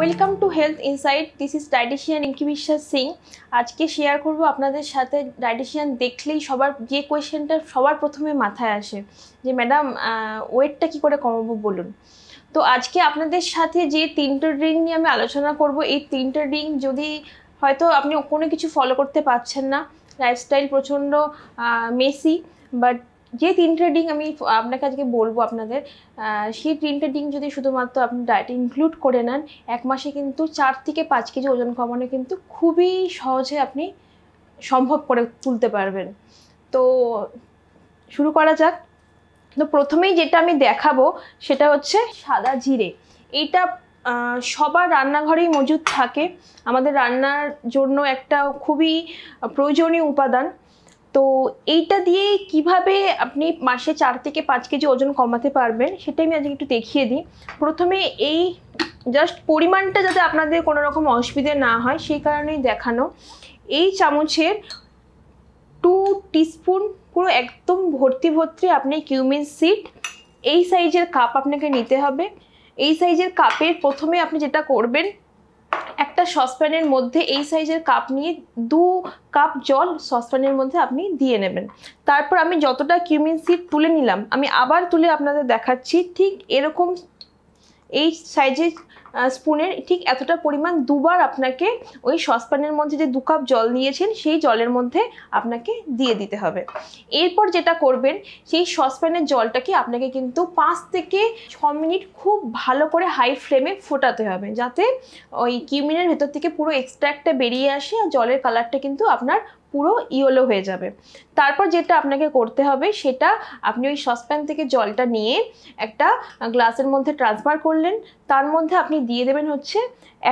welcome to health insight this is dietitian ইঙ্কিবিশ্বা সিং আজকে share করব আপনাদের সাথে ডাইটিশিয়ান দেখলেই সবার যে কোয়েশ্চেনটা সবার প্রথমে মাথায় আসে যে ম্যাডাম ওয়েটটা কি করে কমাবো বলুন তো আজকে আপনাদের সাথে যে তিনটে ড্রিং নিয়ে আমি আলোচনা করব এই তিনটে ড্রিং যদি হয়তো আপনি কোনো কিছু ফলো করতে পারছেন না লাইফস্টাইল প্রচণ্ড মেসি বাট যে তিনটে ডিং আমি আপনাকে আজকে বলবো আপনাদের সেই তিনটে ডিং যদি শুধুমাত্র আপনি ডায়েটে ইনক্লুড করে নেন এক মাসে কিন্তু চার থেকে পাঁচ কেজি ওজন কমানো কিন্তু খুবই সহজে আপনি সম্ভব করে তুলতে পারবেন তো শুরু করা যাক তো প্রথমেই যেটা আমি দেখাবো সেটা হচ্ছে সাদা জিরে এইটা সবার রান্নাঘরেই মজুদ থাকে আমাদের রান্নার জন্য একটা খুবই প্রয়োজনীয় উপাদান তো এইটা দিয়ে কিভাবে আপনি মাসে চার থেকে পাঁচ কেজি ওজন কমাতে পারবেন সেটা আমি আজকে একটু দেখিয়ে দিই প্রথমে এই জাস্ট পরিমাণটা যাতে আপনাদের কোনো রকম অসুবিধে না হয় সেই কারণেই দেখানো এই চামচের টু টিস্পুন পুরো একদম ভর্তি ভর্তি আপনি কিউমিন সিড এই সাইজের কাপ আপনাকে নিতে হবে এই সাইজের কাপের প্রথমে আপনি যেটা করবেন একটা সসপ্যানের মধ্যে এই সাইজের কাপ নিয়ে দু কাপ জল সসপ্যানের মধ্যে আপনি দিয়ে নেবেন তারপর আমি যতটা কিউমিন সিড তুলে নিলাম আমি আবার তুলে আপনাদের দেখাচ্ছি ঠিক এরকম এই সাইজের স্পুনের ঠিক এতটা পরিমাণ দুবার আপনাকে ওই সসপ্যানের মধ্যে যে দু কাপ জল নিয়েছেন সেই জলের মধ্যে আপনাকে দিয়ে দিতে হবে এরপর যেটা করবেন সেই সসপ্যানের জলটাকে আপনাকে কিন্তু পাঁচ থেকে ছ মিনিট খুব ভালো করে হাই ফ্লেমে ফোটাতে হবে যাতে ওই কিউমিনের ভেতর থেকে পুরো এক্সট্র্যাক্টটা বেরিয়ে আসে আর জলের কালারটা কিন্তু আপনার পুরো ইয়েলো হয়ে যাবে তারপর যেটা আপনাকে করতে হবে সেটা আপনি ওই সসপ্যান থেকে জলটা নিয়ে একটা গ্লাসের মধ্যে ট্রান্সফার করলেন তার মধ্যে আপনি দিয়ে দেবেন হচ্ছে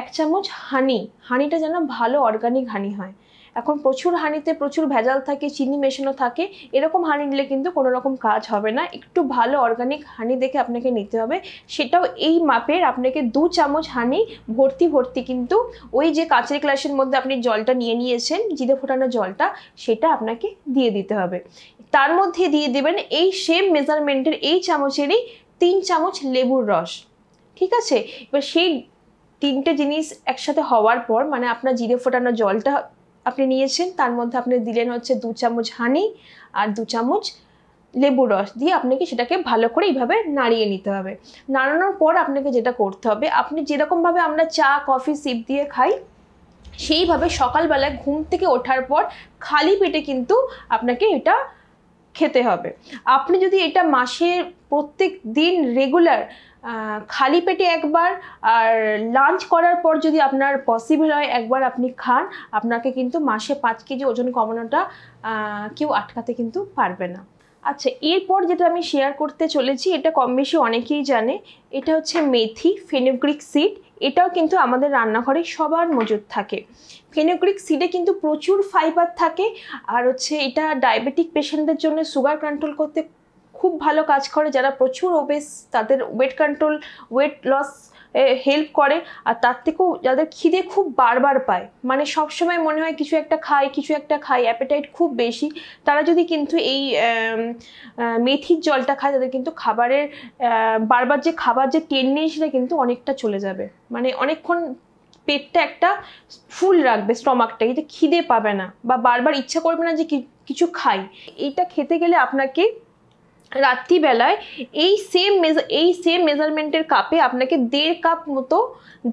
এক চামচ হানি হানিটা যেন ভালো অর্গানিক হানি হয় এখন প্রচুর হানিতে প্রচুর ভেজাল থাকে চিনি মেশানো থাকে এরকম হানি নিলে কিন্তু কোনো রকম কাজ হবে না একটু ভালো অর্গানিক হানি দেখে আপনাকে নিতে হবে সেটাও এই মাপের আপনাকে দু চামচ হানি ভর্তি ভর্তি কিন্তু ওই যে কাচের গ্লাসের মধ্যে আপনি জলটা নিয়ে নিয়েছেন জিদে ফোটানো জলটা সেটা আপনাকে দিয়ে দিতে হবে তার মধ্যে দিয়ে দেবেন এই সেম মেজারমেন্টের এই চামচেরই তিন চামচ লেবুর রস ঠিক আছে এবার সেই তিনটে জিনিস একসাথে হওয়ার পর মানে আপনার জিরে ফোটানো জলটা আপনি নিয়েছেন তার মধ্যে আপনি দিলেন হচ্ছে দু চামচ হানি আর দু চামচ লেবু রস দিয়ে আপনাকে সেটাকে ভালো করে এইভাবে নাড়িয়ে নিতে হবে নাড়ানোর পর আপনাকে যেটা করতে হবে আপনি যেরকমভাবে আমরা চা কফি সিপ দিয়ে খাই সেইভাবে সকালবেলায় ঘুম থেকে ওঠার পর খালি পেটে কিন্তু আপনাকে এটা খেতে হবে আপনি যদি এটা মাসের প্রত্যেক দিন রেগুলার খালি পেটে একবার আর লাঞ্চ করার পর যদি আপনার পসিবল হয় একবার আপনি খান আপনাকে কিন্তু মাসে পাঁচ কেজি ওজন কমানোটা কেউ আটকাতে কিন্তু পারবে না আচ্ছা এরপর যেটা আমি শেয়ার করতে চলেছি এটা কম বেশি অনেকেই জানে এটা হচ্ছে মেথি ফেনোগ্রিক সিড এটাও কিন্তু আমাদের রান্নাঘরে সবার মজুদ থাকে ফেনোগ্রিক সিডে কিন্তু প্রচুর ফাইবার থাকে আর হচ্ছে এটা ডায়াবেটিক পেশেন্টদের জন্য সুগার কন্ট্রোল করতে খুব ভালো কাজ করে যারা প্রচুর ওবেস তাদের weight control weight loss help করে আর তার থেকেও যাদের খিদে খুব বারবার পায় মানে সবসময় মনে হয় কিছু একটা খাই কিছু একটা খাই অ্যাপেটাইট খুব বেশি তারা যদি কিন্তু এই মেথির জলটা খায় তাদের কিন্তু খাবারের বারবার যে খাবার যে নেই সেটা কিন্তু অনেকটা চলে যাবে মানে অনেকক্ষণ পেটটা একটা ফুল রাখবে স্টমাকটা কিন্তু খিদে পাবে না বা বারবার ইচ্ছা করবে না যে কিছু খাই এইটা খেতে গেলে আপনাকে রাত্রিবেলায় এই সেম মেজার এই সেম মেজারমেন্টের কাপে আপনাকে দেড় কাপ মতো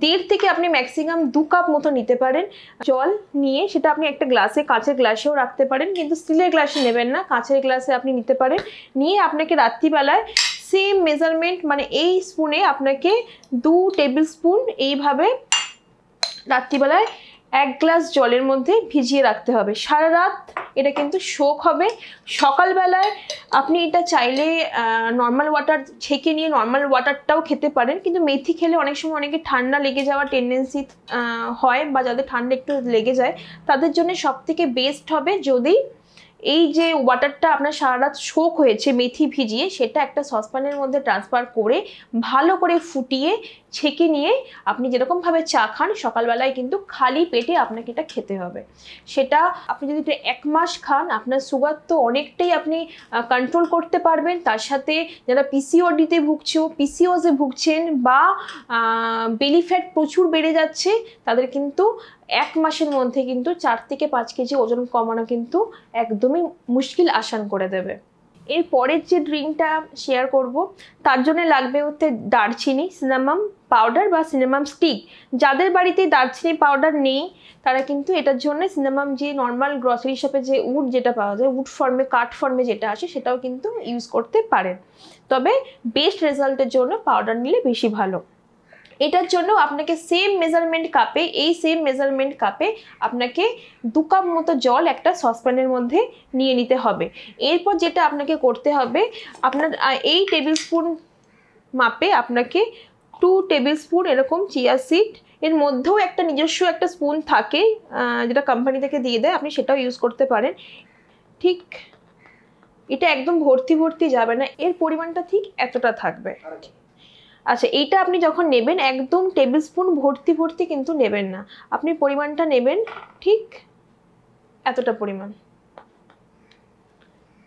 দেড় থেকে আপনি ম্যাক্সিমাম দু কাপ মতো নিতে পারেন জল নিয়ে সেটা আপনি একটা গ্লাসে কাঁচের গ্লাসেও রাখতে পারেন কিন্তু স্টিলের গ্লাসে নেবেন না কাঁচের গ্লাসে আপনি নিতে পারেন নিয়ে আপনাকে রাত্রিবেলায় সেম মেজারমেন্ট মানে এই স্পুনে আপনাকে দু টেবিল স্পুন এইভাবে রাত্রিবেলায় এক গ্লাস জলের মধ্যে ভিজিয়ে রাখতে হবে সারা রাত এটা কিন্তু শোক হবে সকালবেলায় আপনি এটা চাইলে নর্মাল ওয়াটার ছেঁকে নিয়ে নর্মাল ওয়াটারটাও খেতে পারেন কিন্তু মেথি খেলে অনেক সময় অনেকে ঠান্ডা লেগে যাওয়ার টেন্ডেন্সি হয় বা যাদের ঠান্ডা একটু লেগে যায় তাদের জন্য সবথেকে বেস্ট হবে যদি এই যে ওয়াটারটা আপনার সারা রাত শোক হয়েছে মেথি ভিজিয়ে সেটা একটা সসপ্যানের মধ্যে ট্রান্সফার করে ভালো করে ফুটিয়ে ছেঁকে নিয়ে আপনি যেরকমভাবে চা খান সকালবেলায় কিন্তু খালি পেটে আপনাকে এটা খেতে হবে সেটা আপনি যদি এক মাস খান আপনার সুগার তো অনেকটাই আপনি কন্ট্রোল করতে পারবেন তার সাথে যারা পিসিওডিতে ভুগছে পিসিওসে ভুগছেন বা বেলি ফ্যাট প্রচুর বেড়ে যাচ্ছে তাদের কিন্তু এক মাসের মধ্যে কিন্তু চার থেকে পাঁচ কেজি ওজন কমানো কিন্তু একদমই মুশকিল আসান করে দেবে এর পরের যে ড্রিঙ্কটা শেয়ার করব তার জন্য লাগবে হচ্ছে দারচিনি সিনামাম পাউডার বা সিনেমাম স্টিক যাদের বাড়িতে দারচিনি পাউডার নেই তারা কিন্তু এটার জন্য সিনেমাম যে নর্মাল গ্রসারি শপে যে উড যেটা পাওয়া যায় উড ফর্মে কাঠ ফর্মে যেটা আসে সেটাও কিন্তু ইউজ করতে পারেন তবে বেস্ট রেজাল্টের জন্য পাউডার নিলে বেশি ভালো এটার জন্য আপনাকে সেম মেজারমেন্ট কাপে এই সেম মেজারমেন্ট কাপে আপনাকে দু কাপ মতো জল একটা সসপ্যানের মধ্যে নিয়ে নিতে হবে এরপর যেটা আপনাকে করতে হবে আপনার এই টেবিল স্পুন মাপে আপনাকে টু টেবিল স্পুন এরকম চিয়া সিড এর মধ্যেও একটা নিজস্ব একটা স্পুন থাকে যেটা কোম্পানি থেকে দিয়ে দেয় আপনি সেটাও ইউজ করতে পারেন ঠিক এটা একদম ভর্তি ভর্তি যাবে না এর পরিমাণটা ঠিক এতটা থাকবে আচ্ছা এইটা আপনি যখন নেবেন একদম টেবিল স্পুন ভর্তি ভর্তি কিন্তু নেবেন না আপনি পরিমাণটা নেবেন ঠিক এতটা পরিমাণ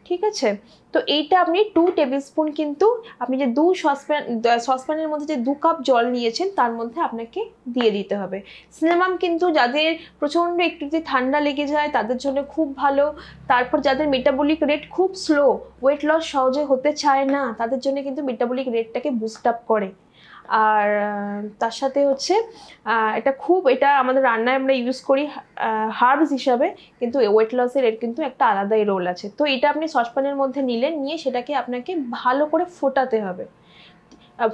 ঠিক আছে তো এইটা আপনি টু টেবিল স্পুন কিন্তু আপনি যে দু সসপ্যান সসপ্যানের মধ্যে যে দু কাপ জল নিয়েছেন তার মধ্যে আপনাকে দিয়ে দিতে হবে সিনেমাম কিন্তু যাদের প্রচণ্ড একটু যদি ঠান্ডা লেগে যায় তাদের জন্য খুব ভালো তারপর যাদের মেটাবলিক রেট খুব স্লো ওয়েট লস সহজে হতে চায় না তাদের জন্য কিন্তু মেটাবলিক রেটটাকে বুস্ট আপ করে আর তার সাথে হচ্ছে এটা খুব এটা আমাদের রান্নায় আমরা ইউজ করি হার্বস হিসাবে কিন্তু ওয়েট লসের এর কিন্তু একটা আলাদাই রোল আছে তো এটা আপনি সসপ্যানের মধ্যে নিলেন নিয়ে সেটাকে আপনাকে ভালো করে ফোটাতে হবে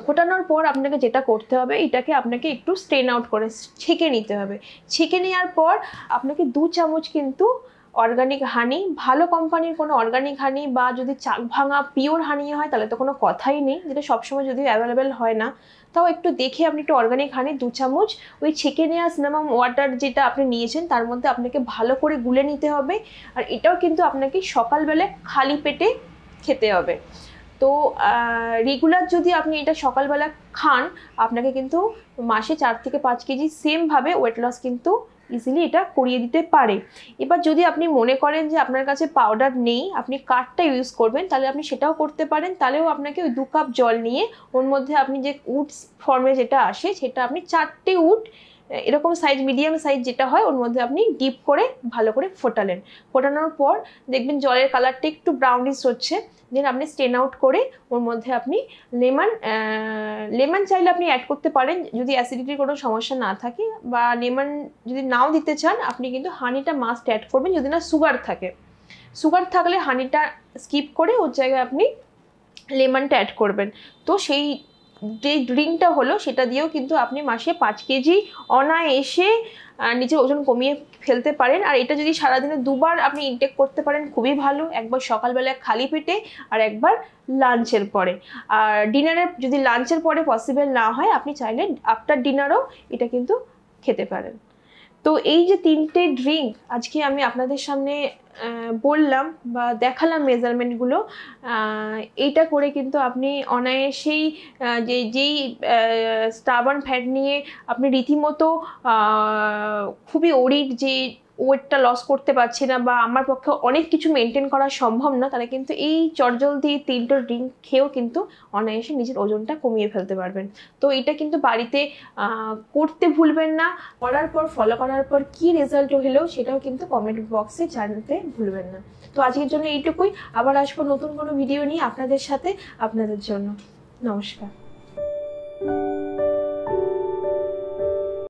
ফোটানোর পর আপনাকে যেটা করতে হবে এটাকে আপনাকে একটু স্ট্রেন আউট করে ছেঁকে নিতে হবে ছেঁকে নেওয়ার পর আপনাকে দু চামচ কিন্তু অর্গানিক হানি ভালো কোম্পানির কোনো অর্গানিক হানি বা যদি চাক ভাঙা পিওর হানি হয় তাহলে তো কোনো কথাই নেই যেটা সবসময় যদিও অ্যাভেলেবেল হয় না তাও একটু দেখে আপনি একটু অর্গানিক হানি দু চামচ ওই ছেঁকে নেওয়া সিনামাম ওয়াটার যেটা আপনি নিয়েছেন তার মধ্যে আপনাকে ভালো করে গুলে নিতে হবে আর এটাও কিন্তু আপনাকে সকালবেলা খালি পেটে খেতে হবে তো রেগুলার যদি আপনি এটা সকালবেলা খান আপনাকে কিন্তু মাসে চার থেকে পাঁচ কেজি সেমভাবে ওয়েট লস কিন্তু ইজিলি এটা করিয়ে দিতে পারে এবার যদি আপনি মনে করেন যে আপনার কাছে পাউডার নেই আপনি কাঠটা ইউজ করবেন তাহলে আপনি সেটাও করতে পারেন তাহলেও আপনাকে ওই দু কাপ জল নিয়ে ওর মধ্যে আপনি যে উডস ফর্মে যেটা আসে সেটা আপনি চারটে উড এরকম সাইজ মিডিয়াম সাইজ যেটা হয় ওর মধ্যে আপনি ডিপ করে ভালো করে ফোটালেন ফোটানোর পর দেখবেন জলের কালারটা একটু ব্রাউনিশ হচ্ছে দেন আপনি স্টেন আউট করে ওর মধ্যে আপনি লেমন লেমন চাইলে আপনি অ্যাড করতে পারেন যদি অ্যাসিডিটির কোনো সমস্যা না থাকে বা লেমন যদি নাও দিতে চান আপনি কিন্তু হানিটা মাস্ট অ্যাড করবেন যদি না সুগার থাকে সুগার থাকলে হানিটা স্কিপ করে ওর জায়গায় আপনি লেমনটা অ্যাড করবেন তো সেই যে ড্রিঙ্কটা হলো সেটা দিয়েও কিন্তু আপনি মাসে পাঁচ কেজি অনায়াসে নিজের ওজন কমিয়ে ফেলতে পারেন আর এটা যদি সারাদিনে দুবার আপনি ইনটেক করতে পারেন খুবই ভালো একবার সকালবেলায় খালি পেটে আর একবার লাঞ্চের পরে আর ডিনারে যদি লাঞ্চের পরে পসিবল না হয় আপনি চাইলে আফটার ডিনারও এটা কিন্তু খেতে পারেন তো এই যে তিনটে ড্রিঙ্ক আজকে আমি আপনাদের সামনে বললাম বা দেখালাম মেজারমেন্টগুলো এইটা করে কিন্তু আপনি অনায়াসেই যে যেই স্টাবান ফ্যাট নিয়ে আপনি রীতিমতো খুবই অরিড যে ওয়েটটা লস করতে পারছি না বা আমার পক্ষে অনেক কিছু মেনটেন করা সম্ভব না তারা কিন্তু এই চটজলদি তিনটে ড্রিঙ্ক খেয়েও কিন্তু অনায়াসে নিজের ওজনটা কমিয়ে ফেলতে পারবেন তো এটা কিন্তু বাড়িতে করতে ভুলবেন না করার পর ফলো করার পর কি রেজাল্ট হলো সেটাও কিন্তু কমেন্ট বক্সে জানতে ভুলবেন না তো আজকের জন্য এইটুকুই আবার আসবো নতুন কোনো ভিডিও নিয়ে আপনাদের সাথে আপনাদের জন্য নমস্কার